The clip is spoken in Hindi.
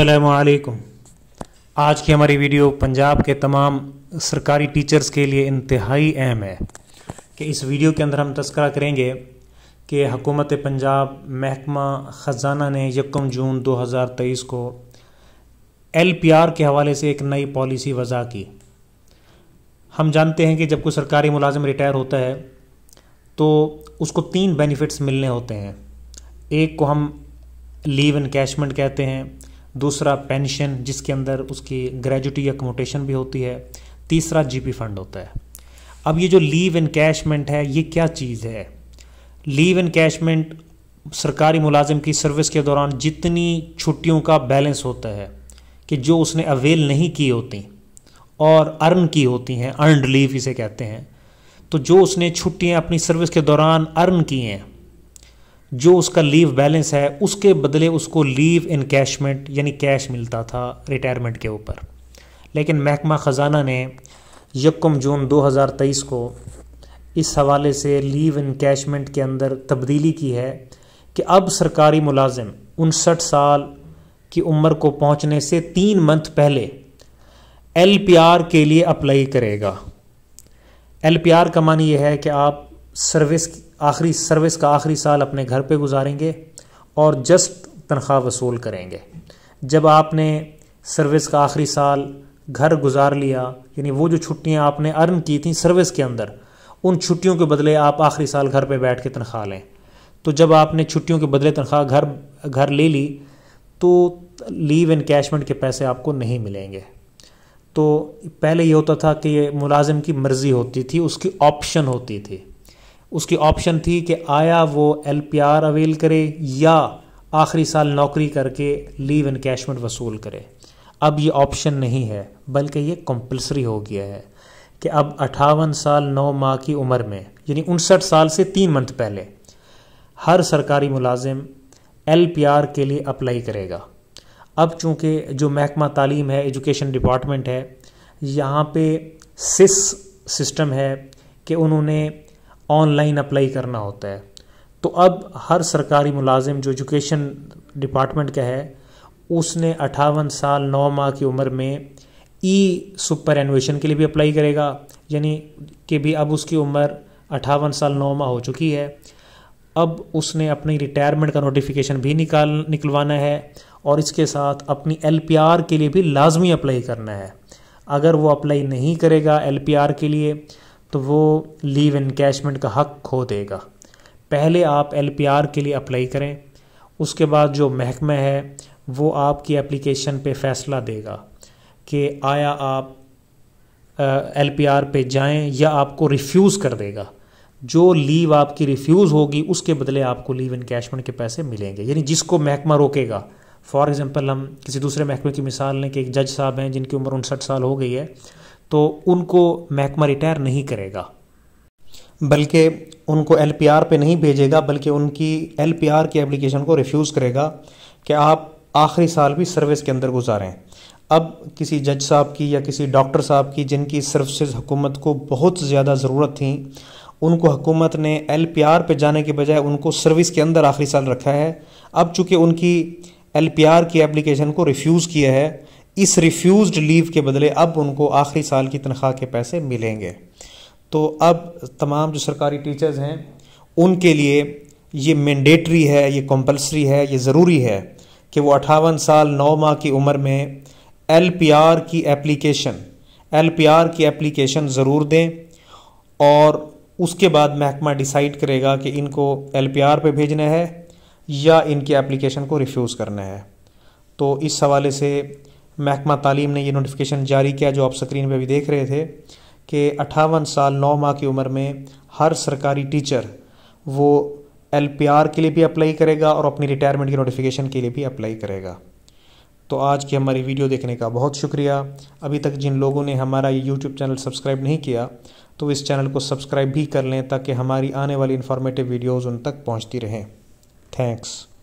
अलैक्म आज की हमारी वीडियो पंजाब के तमाम सरकारी टीचर्स के लिए इंतहाई अहम है कि इस वीडियो के अंदर हम तस्करा करेंगे कि हकूमत पंजाब महकमा ख़जाना ने यकम जून 2023 को एल पी आर के हवाले से एक नई पॉलिसी वज़ा की हम जानते हैं कि जब कोई सरकारी मुलाजम रिटायर होता है तो उसको तीन बेनिफिट्स मिलने होते हैं एक को हम लीव कैशमेंट कहते हैं दूसरा पेंशन जिसके अंदर उसकी ग्रेजुटी कमोटेशन भी होती है तीसरा जीपी फंड होता है अब ये जो लीव कैशमेंट है ये क्या चीज़ है लीव कैशमेंट सरकारी मुलाजिम की सर्विस के दौरान जितनी छुट्टियों का बैलेंस होता है कि जो उसने अवेल नहीं की होती और अर्न की होती हैं अर्नड लीव इसे कहते हैं तो जो उसने छुट्टियां अपनी सर्विस के दौरान अर्न की हैं जो उसका लीव बैलेंस है उसके बदले उसको लीव कैशमेंट यानी कैश मिलता था रिटायरमेंट के ऊपर लेकिन महकमा ख़जाना ने यकम जून 2023 को इस हवाले से लीव कैशमेंट के अंदर तब्दीली की है कि अब सरकारी मुलाजिम उनसठ साल की उम्र को पहुंचने से तीन मंथ पहले एल पी आर के लिए अप्लाई करेगा एल पी आर का मान ये है कि आप सर्विस आखिरी सर्विस का आखिरी साल अपने घर पे गुजारेंगे और जस्ट तनख्वाह वसूल करेंगे जब आपने सर्विस का आखिरी साल घर गुजार लिया यानी वो जो छुट्टियां आपने अर्न की थी सर्विस के अंदर उन छुट्टियों के बदले आप आखिरी साल घर पे बैठ के तनख्वाह लें तो जब आपने छुट्टियों के बदले तनख्वाह घर घर ले ली तो लीव इनकेशमेंट के पैसे आपको नहीं मिलेंगे तो पहले ये होता था कि ये मुलाजिम की मर्ज़ी होती थी उसकी ऑप्शन होती थी उसकी ऑप्शन थी कि आया वो एल पी आर अवेल करे या आखिरी साल नौकरी करके लीव इनकेशमेंट वसूल करे अब ये ऑप्शन नहीं है बल्कि ये कंपलसरी हो गया है कि अब अट्ठावन साल नौ माह की उम्र में यानी उनसठ साल से तीन मंथ पहले हर सरकारी मुलाजिम एल पी आर के लिए अप्लाई करेगा अब चूँकि जो महकमा तालीम है एजुकेशन डिपार्टमेंट है यहाँ पे सिस सिस्टम है कि उन्होंने ऑनलाइन अप्लाई करना होता है तो अब हर सरकारी मुलाजिम जो एजुकेशन डिपार्टमेंट का है उसने अठावन साल नौ माह की उम्र में ई सुपर एनोवेशन के लिए भी अप्लाई करेगा यानी कि भी अब उसकी उम्र अठावन साल नौ माह हो चुकी है अब उसने अपनी रिटायरमेंट का नोटिफिकेशन भी निकाल निकलवाना है और इसके साथ अपनी एल के लिए भी लाजमी अप्लाई करना है अगर वो अप्लाई नहीं करेगा एल के लिए तो वो लीव इनकेशमेंट का हक खो देगा पहले आप एल के लिए अप्लाई करें उसके बाद जो महकमा है वो आपकी एप्लीकेशन पे फैसला देगा कि आया आप एल पी आर पे जाएं या आपको रिफ्यूज़ कर देगा जो लीव आपकी रिफ्यूज़ होगी उसके बदले आपको लीव कैशमेंट के पैसे मिलेंगे यानी जिसको महकमा रोकेगा फॉर एग्ज़ाम्पल हम किसी दूसरे महकमे की मिसाल लें कि एक जज साहब हैं जिनकी उम्र उनसठ साल हो गई है तो उनको महकमा रिटायर नहीं करेगा बल्कि उनको एल पी आर पे नहीं भेजेगा बल्कि उनकी एल पी आर की एप्लीकेशन को रिफ्यूज़ करेगा कि आप आखिरी साल भी सर्विस के अंदर गुजारें अब किसी जज साहब की या किसी डॉक्टर साहब की जिनकी सर्विसेज हुकूमत को बहुत ज़्यादा ज़रूरत थी उनको हुकूमत ने एल पी आर पे जाने के बजाय उनको सर्विस के अंदर आखिरी साल रखा है अब चूँकि उनकी एल पी आर की एप्लीकेशन को रिफ्यूज़ किया है इस रिफ्यूज़ लीव के बदले अब उनको आखिरी साल की तनख्वाह के पैसे मिलेंगे तो अब तमाम जो सरकारी टीचर्स हैं उनके लिए ये मैंडेटरी है ये कंपलसरी है ये ज़रूरी है कि वो अट्ठावन साल नौ माह की उम्र में एल पी आर की एप्लीकेशन एल पी आर की एप्लीकेशन ज़रूर दें और उसके बाद महकमा डिसाइड करेगा कि इनको एल पी आर पर भेजना है या इनकी एप्लीकेशन को रिफ्यूज़ करना है तो इस हवाले से महकमा तालीम ने यह नोटिफिकेशन जारी किया जो आप स्क्रीन पर भी देख रहे थे कि अट्ठावन साल नौ माह की उम्र में हर सरकारी टीचर वो एल के लिए भी अप्लाई करेगा और अपनी रिटायरमेंट की नोटिफिकेशन के लिए भी अप्लाई करेगा तो आज की हमारी वीडियो देखने का बहुत शुक्रिया अभी तक जिन लोगों ने हमारा ये यूट्यूब चैनल सब्सक्राइब नहीं किया तो इस चैनल को सब्सक्राइब भी कर लें ताकि हमारी आने वाली इन्फॉर्मेटिव वीडियोज़ उन तक पहुँचती रहें थैंक्स